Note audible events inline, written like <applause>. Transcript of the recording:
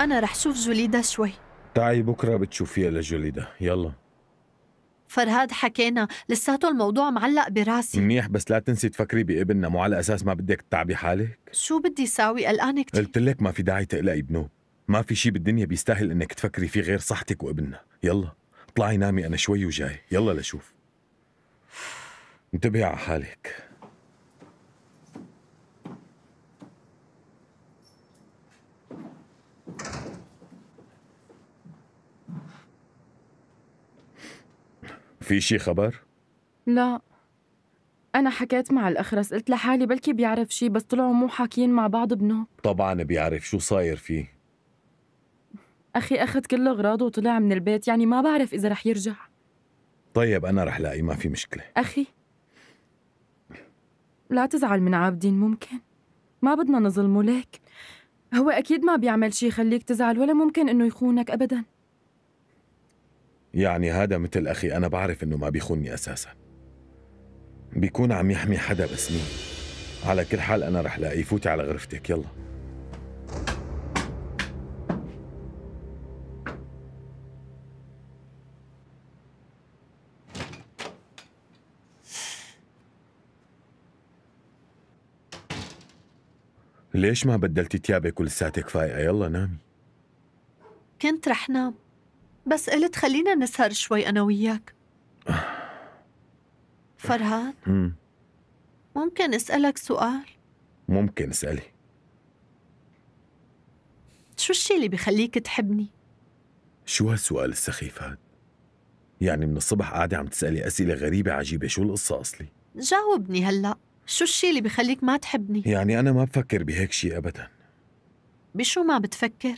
أنا رح شوف جوليدا شوي تعي بكرة بتشوفيها لجوليدا يلا فرهاد حكينا لساته الموضوع معلق براسي منيح بس لا تنسي تفكري بابننا مو على اساس ما بدك تتعبي حالك شو بدي ساوي قلقانه كثير قلت لك ما في داعي تقلقي بنوب ما في شيء بالدنيا بيستاهل انك تفكري فيه غير صحتك وابننا يلا اطلعي نامي انا شوي وجاي يلا لشوف انتبهي على حالك في شي خبر؟ لا أنا حكيت مع الأخرس قلت لحالي بلكي بيعرف شي بس طلعوا مو حاكيين مع بعض بنوب طبعا بيعرف شو صاير فيه أخي أخذ كل أغراضه وطلع من البيت يعني ما بعرف إذا رح يرجع طيب أنا رح لاقي ما في مشكلة أخي لا تزعل من عابدين ممكن ما بدنا نظلمه ليك هو أكيد ما بيعمل شي يخليك تزعل ولا ممكن إنه يخونك أبداً يعني هذا مثل أخي أنا بعرف إنه ما بيخونني أساسا بيكون عم يحمي حدا باسمي على كل حال أنا رح لاقي فوتي على غرفتك يلا ليش ما بدلتي تيابك ولساتك فايقة يلا نامي كنت رح نام بس قلت خلينا نسهر شوي أنا وياك <sighs> فرهاد ممكن أسألك سؤال؟ ممكن اسألي شو الشي اللي بخليك تحبني؟ شو هالسؤال السخيف هاد؟ يعني من الصبح قاعدة عم تسألي أسئلة غريبة عجيبة شو القصة أصلي؟ جاوبني هلأ شو الشي اللي بخليك ما تحبني؟ يعني أنا ما بفكر بهيك شي أبدا بشو ما بتفكر؟